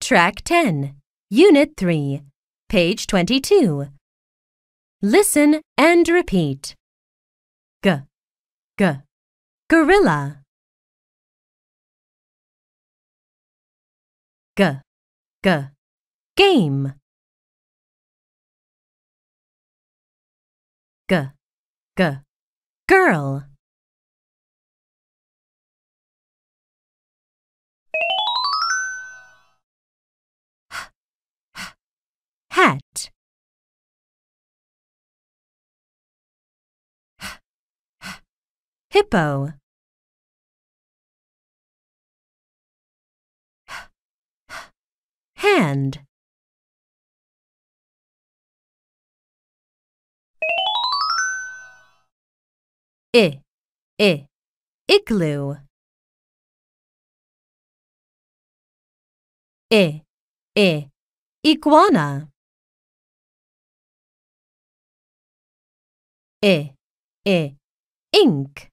Track 10, Unit 3, page 22. Listen and repeat. G, g, gorilla. G, g, game. G, g, girl. hat. Hippo. Hand. I, I, igloo. I, I, iguana. E, E, ink.